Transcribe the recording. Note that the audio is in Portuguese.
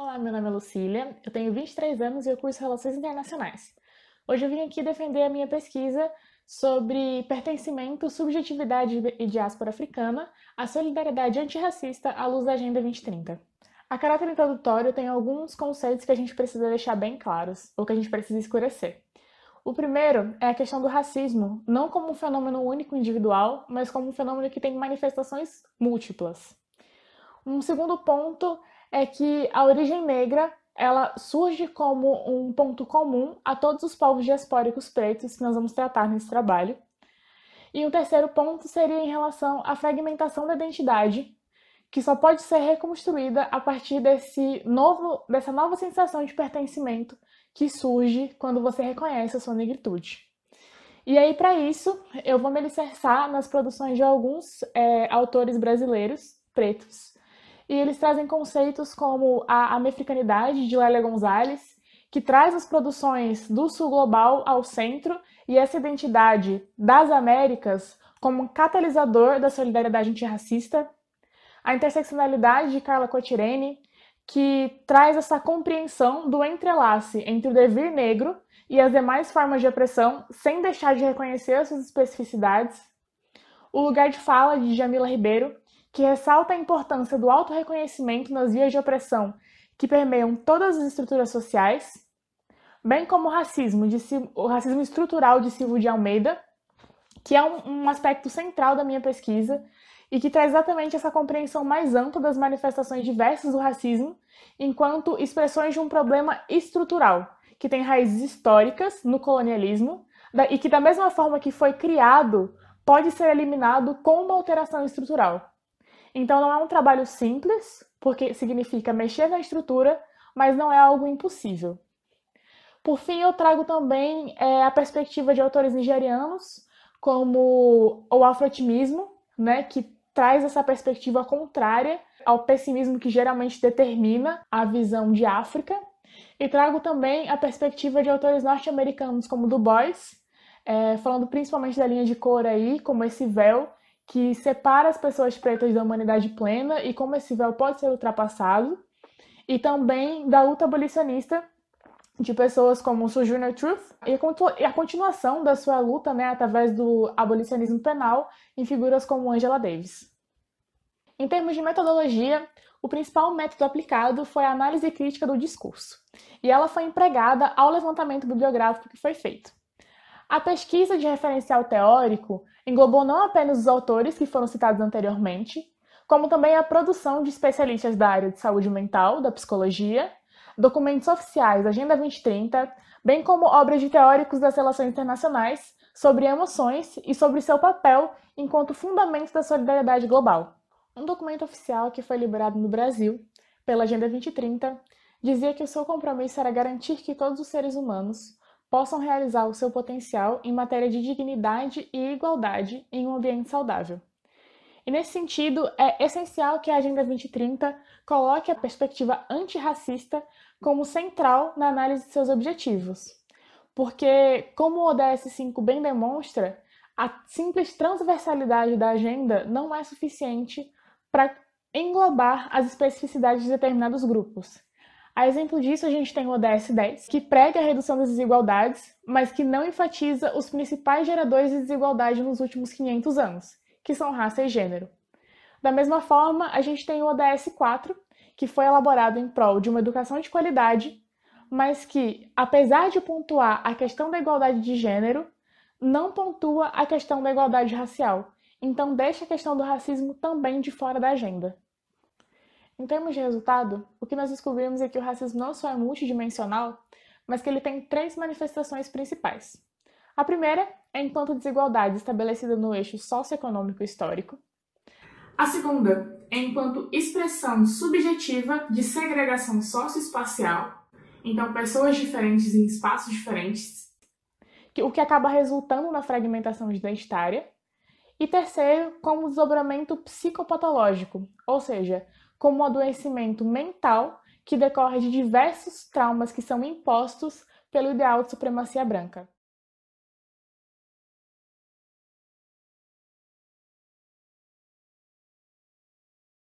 Olá, meu nome é Lucília, eu tenho 23 anos e eu curso Relações Internacionais. Hoje eu vim aqui defender a minha pesquisa sobre pertencimento, subjetividade e diáspora africana, a solidariedade antirracista à luz da Agenda 2030. A caráter introdutório tem alguns conceitos que a gente precisa deixar bem claros, ou que a gente precisa escurecer. O primeiro é a questão do racismo, não como um fenômeno único individual, mas como um fenômeno que tem manifestações múltiplas. Um segundo ponto é que a origem negra ela surge como um ponto comum a todos os povos diaspóricos pretos que nós vamos tratar nesse trabalho. E um terceiro ponto seria em relação à fragmentação da identidade, que só pode ser reconstruída a partir desse novo, dessa nova sensação de pertencimento que surge quando você reconhece a sua negritude. E aí, para isso, eu vou me alicerçar nas produções de alguns é, autores brasileiros, pretos, e eles trazem conceitos como a americanidade de Lélia Gonzalez, que traz as produções do sul global ao centro e essa identidade das Américas como um catalisador da solidariedade antirracista. A interseccionalidade de Carla Cotirene, que traz essa compreensão do entrelace entre o devir negro e as demais formas de opressão, sem deixar de reconhecer as suas especificidades. O lugar de fala de Jamila Ribeiro, que ressalta a importância do autorreconhecimento nas vias de opressão que permeiam todas as estruturas sociais, bem como o racismo, de, o racismo estrutural de Silvio de Almeida, que é um, um aspecto central da minha pesquisa e que traz exatamente essa compreensão mais ampla das manifestações diversas do racismo enquanto expressões de um problema estrutural, que tem raízes históricas no colonialismo e que, da mesma forma que foi criado, pode ser eliminado com uma alteração estrutural. Então não é um trabalho simples, porque significa mexer na estrutura, mas não é algo impossível. Por fim, eu trago também é, a perspectiva de autores nigerianos, como o afrotimismo, né, que traz essa perspectiva contrária ao pessimismo que geralmente determina a visão de África. E trago também a perspectiva de autores norte-americanos como Du Bois, é, falando principalmente da linha de cor aí, como esse véu, que separa as pessoas pretas da humanidade plena e como esse véu pode ser ultrapassado, e também da luta abolicionista de pessoas como Sojourner Truth e a continuação da sua luta né, através do abolicionismo penal em figuras como Angela Davis. Em termos de metodologia, o principal método aplicado foi a análise crítica do discurso, e ela foi empregada ao levantamento bibliográfico que foi feito. A pesquisa de referencial teórico englobou não apenas os autores que foram citados anteriormente, como também a produção de especialistas da área de saúde mental, da psicologia, documentos oficiais da Agenda 2030, bem como obras de teóricos das relações internacionais sobre emoções e sobre seu papel enquanto fundamento da solidariedade global. Um documento oficial que foi liberado no Brasil pela Agenda 2030 dizia que o seu compromisso era garantir que todos os seres humanos possam realizar o seu potencial em matéria de dignidade e igualdade em um ambiente saudável. E nesse sentido, é essencial que a Agenda 2030 coloque a perspectiva antirracista como central na análise de seus objetivos. Porque, como o ODS 5 bem demonstra, a simples transversalidade da agenda não é suficiente para englobar as especificidades de determinados grupos. A exemplo disso, a gente tem o ODS 10, que prega a redução das desigualdades, mas que não enfatiza os principais geradores de desigualdade nos últimos 500 anos, que são raça e gênero. Da mesma forma, a gente tem o ODS 4, que foi elaborado em prol de uma educação de qualidade, mas que, apesar de pontuar a questão da igualdade de gênero, não pontua a questão da igualdade racial, então deixa a questão do racismo também de fora da agenda. Em termos de resultado, o que nós descobrimos é que o racismo não só é multidimensional, mas que ele tem três manifestações principais. A primeira é enquanto desigualdade estabelecida no eixo socioeconômico histórico. A segunda é enquanto expressão subjetiva de segregação socioespacial, então pessoas diferentes em espaços diferentes, o que acaba resultando na fragmentação identitária. E terceiro, como desdobramento psicopatológico, ou seja, como o adoecimento mental que decorre de diversos traumas que são impostos pelo ideal de supremacia branca.